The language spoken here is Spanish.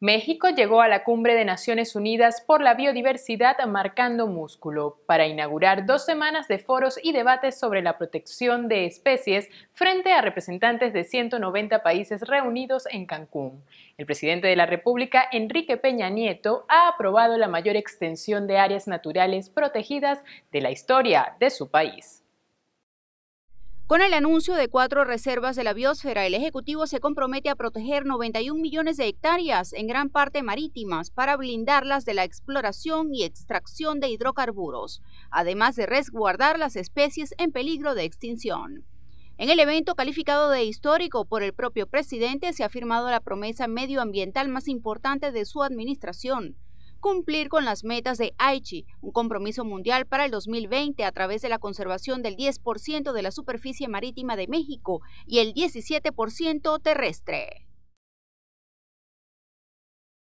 México llegó a la cumbre de Naciones Unidas por la biodiversidad marcando músculo para inaugurar dos semanas de foros y debates sobre la protección de especies frente a representantes de 190 países reunidos en Cancún. El presidente de la República, Enrique Peña Nieto, ha aprobado la mayor extensión de áreas naturales protegidas de la historia de su país. Con el anuncio de cuatro reservas de la biosfera, el Ejecutivo se compromete a proteger 91 millones de hectáreas, en gran parte marítimas, para blindarlas de la exploración y extracción de hidrocarburos, además de resguardar las especies en peligro de extinción. En el evento calificado de histórico por el propio presidente se ha firmado la promesa medioambiental más importante de su administración, cumplir con las metas de Aichi, un compromiso mundial para el 2020 a través de la conservación del 10% de la superficie marítima de México y el 17% terrestre.